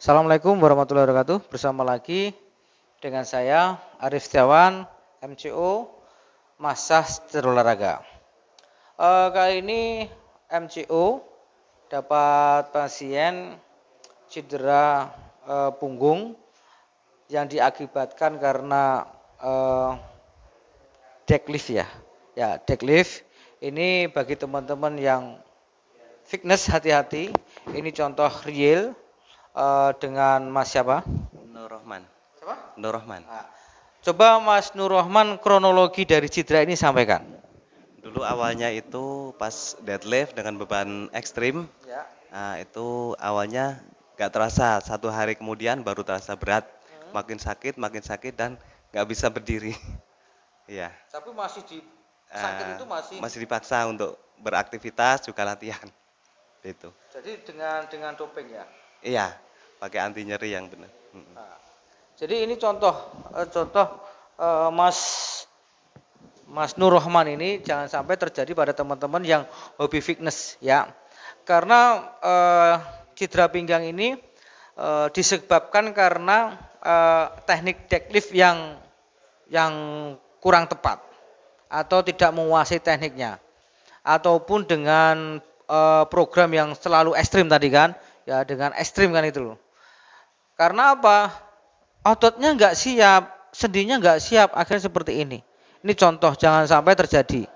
Assalamualaikum warahmatullahi wabarakatuh. Bersama lagi dengan saya Arif Tiawan, MCO Masas Terolahraga. E, eh, kali ini MCO dapat pasien cedera e, punggung yang diakibatkan karena e, eh, deadlift ya. Ya, deadlift ini bagi teman-teman yang fitness hati-hati. Ini contoh real Eh, dengan Mas siapa? Nur Rahman. Siapa? Nur Rahman. Nah, coba Mas Nur Rahman kronologi dari Citra ini sampaikan. Dulu awalnya itu pas deadlift dengan beban ekstrim, ya. nah, itu awalnya gak terasa. Satu hari kemudian baru terasa berat, hmm. makin sakit, makin sakit dan gak bisa berdiri. Iya. Tapi masih di ah, sakit uh, itu masih masih dipaksa untuk beraktivitas juga latihan itu jadi dengan dengan topeng ya iya pakai anti nyeri yang benar hmm. nah, jadi ini contoh eh, contoh eh, Mas Mas Nur Rahman ini jangan sampai terjadi pada teman-teman yang hobi fitness ya karena eh, cedera pinggang ini eh, disebabkan karena eh, teknik deadlift yang yang kurang tepat atau tidak menguasai tekniknya ataupun dengan Eh, program yang selalu ekstrim tadi kan ya dengan ekstrim kan itu loh karena apa ototnya nggak siap sendinya nggak siap akhirnya seperti ini ini contoh jangan sampai terjadi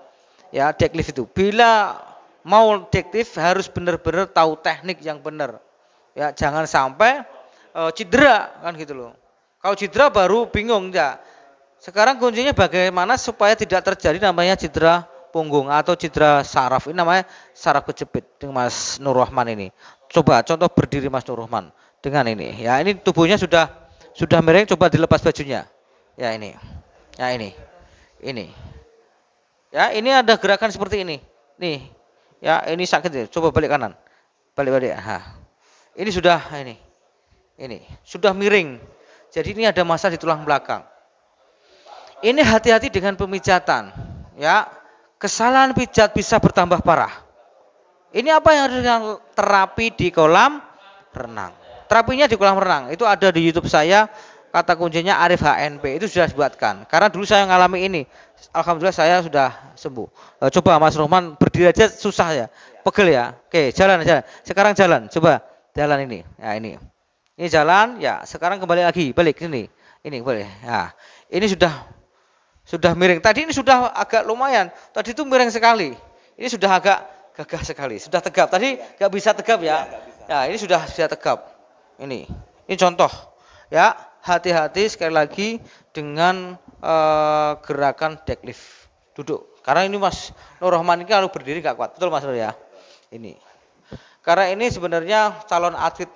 ya deadlift itu bila mau deadlift harus benar-benar tahu teknik yang benar ya jangan sampai uh, cedera kan gitu loh kalau cedera baru bingung ya sekarang kuncinya bagaimana supaya tidak terjadi namanya cedera punggung atau cedera saraf ini namanya saraf kejepit dengan Mas Nur Rahman ini. Coba contoh berdiri Mas Nur Rahman dengan ini. Ya, ini tubuhnya sudah sudah miring coba dilepas bajunya. Ya ini. Ya ini. Ini. Ya, ini ada gerakan seperti ini. Nih. Ya, ini sakit. ya Coba balik kanan. Balik-balik. Ha. Ini sudah ini. Ini sudah miring. Jadi ini ada masalah di tulang belakang. Ini hati-hati dengan pemijatan, ya kesalahan pijat bisa bertambah parah. Ini apa yang dengan terapi di kolam renang? Terapinya di kolam renang itu ada di YouTube saya. Kata kuncinya Arif HNP itu sudah dibuatkan. Karena dulu saya mengalami ini. Alhamdulillah saya sudah sembuh. Eh, coba Mas Rohman berdiri aja susah ya, pegel ya. Oke jalan aja. Sekarang jalan. Coba jalan ini. Ya ini. Ini jalan. Ya sekarang kembali lagi balik sini. Ini boleh. Ya ini sudah sudah miring. Tadi ini sudah agak lumayan. Tadi itu miring sekali. Ini sudah agak gagah sekali. Sudah tegap. Tadi nggak bisa tegap ya. Iya, ya, ini sudah sudah tegap. Ini. Ini contoh. Ya, hati-hati sekali lagi dengan uh, gerakan deadlift. Duduk. Karena ini Mas Nur Rahman ini kalau berdiri nggak kuat. Betul Mas Nur ya? Ini. Karena ini sebenarnya calon atlet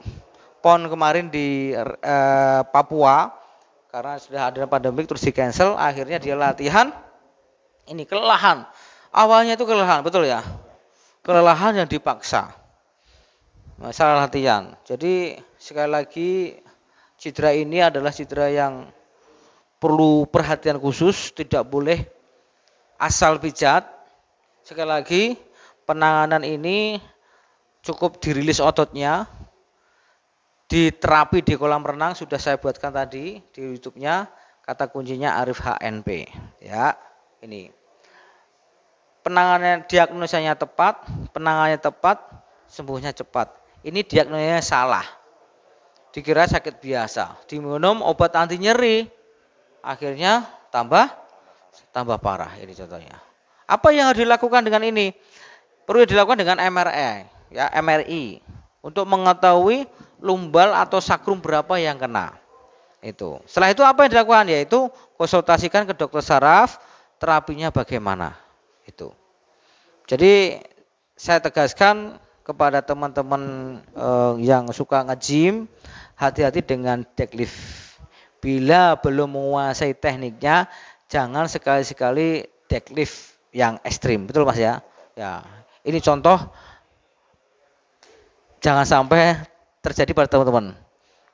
PON kemarin di uh, Papua karena sudah ada pandemik terus di cancel akhirnya dia latihan ini kelelahan awalnya itu kelelahan betul ya kelelahan yang dipaksa masalah latihan jadi sekali lagi citra ini adalah citra yang perlu perhatian khusus tidak boleh asal pijat sekali lagi penanganan ini cukup dirilis ototnya di terapi di kolam renang sudah saya buatkan tadi di YouTube-nya kata kuncinya Arif HNP ya ini penanganan diagnosanya tepat penanganannya tepat sembuhnya cepat ini diagnosanya salah dikira sakit biasa diminum obat anti nyeri akhirnya tambah tambah parah ini contohnya apa yang harus dilakukan dengan ini perlu dilakukan dengan MRI ya MRI untuk mengetahui lumbal atau sakrum berapa yang kena. Itu. Setelah itu apa yang dilakukan yaitu konsultasikan ke dokter saraf terapinya bagaimana. Itu. Jadi saya tegaskan kepada teman-teman eh, yang suka nge-gym hati-hati dengan deadlift. Bila belum menguasai tekniknya, jangan sekali-sekali deadlift yang ekstrim, betul mas ya? Ya, ini contoh jangan sampai terjadi pada teman-teman.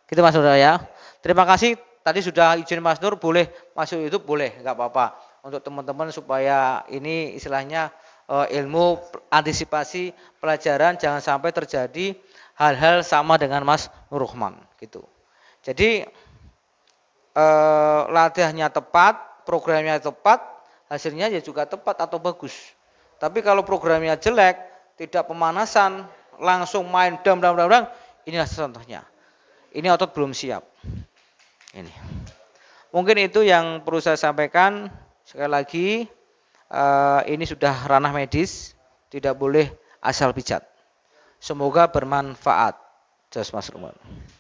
Gitu Mas Nur ya. Terima kasih tadi sudah izin Mas Nur boleh masuk YouTube boleh nggak apa-apa untuk teman-teman supaya ini istilahnya eh, ilmu antisipasi pelajaran jangan sampai terjadi hal-hal sama dengan Mas Nur Rahman gitu. Jadi eh, latihannya tepat, programnya tepat, hasilnya ya juga tepat atau bagus. Tapi kalau programnya jelek, tidak pemanasan, langsung main dam dam dam dam, Inilah contohnya. Ini otot belum siap. Ini. Mungkin itu yang perlu saya sampaikan. Sekali lagi, eh, ini sudah ranah medis, tidak boleh asal pijat. Semoga bermanfaat. Jas Mas